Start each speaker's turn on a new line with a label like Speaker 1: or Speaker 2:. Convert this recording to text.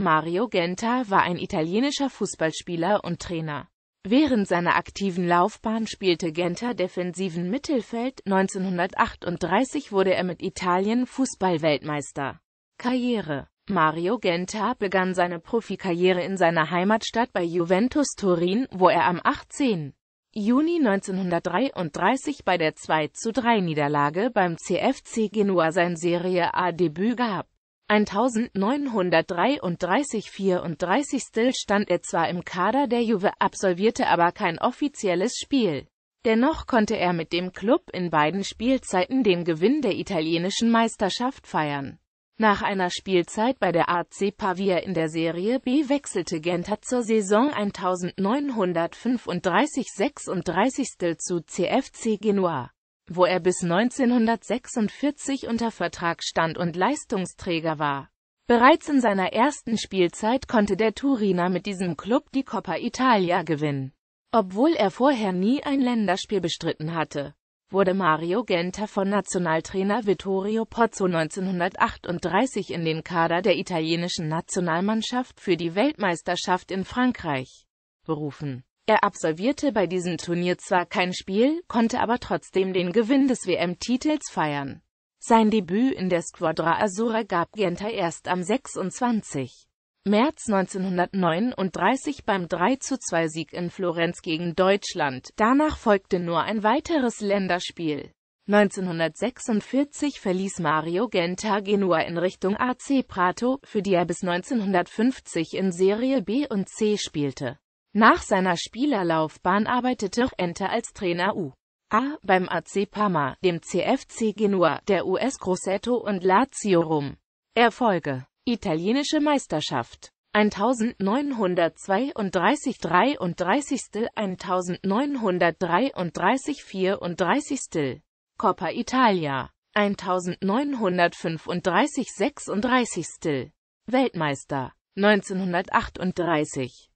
Speaker 1: Mario Genta war ein italienischer Fußballspieler und Trainer. Während seiner aktiven Laufbahn spielte Genta defensiven Mittelfeld, 1938 wurde er mit Italien Fußballweltmeister. Karriere Mario Genta begann seine Profikarriere in seiner Heimatstadt bei Juventus Turin, wo er am 18. Juni 1933 bei der 2 zu 3 Niederlage beim CFC Genua sein Serie A Debüt gab. 1933 34 Still stand er zwar im Kader der Juve, absolvierte aber kein offizielles Spiel. Dennoch konnte er mit dem Club in beiden Spielzeiten den Gewinn der italienischen Meisterschaft feiern. Nach einer Spielzeit bei der AC Pavia in der Serie B wechselte Genta zur Saison 1935-36 zu CFC Genua wo er bis 1946 unter Vertrag stand und Leistungsträger war. Bereits in seiner ersten Spielzeit konnte der Turiner mit diesem Club die Coppa Italia gewinnen. Obwohl er vorher nie ein Länderspiel bestritten hatte, wurde Mario Genta von Nationaltrainer Vittorio Pozzo 1938 in den Kader der italienischen Nationalmannschaft für die Weltmeisterschaft in Frankreich berufen. Er absolvierte bei diesem Turnier zwar kein Spiel, konnte aber trotzdem den Gewinn des WM-Titels feiern. Sein Debüt in der Squadra Azura gab Genta erst am 26. März 1939 beim 3-2-Sieg in Florenz gegen Deutschland, danach folgte nur ein weiteres Länderspiel. 1946 verließ Mario Genta Genua in Richtung AC Prato, für die er bis 1950 in Serie B und C spielte. Nach seiner Spielerlaufbahn arbeitete Ente als Trainer U. A. beim AC Parma, dem CFC Genua, der US Grosseto und Lazio Rom. Erfolge Italienische Meisterschaft 1932 33 1933 34 Coppa Italia 1935 36 Weltmeister 1938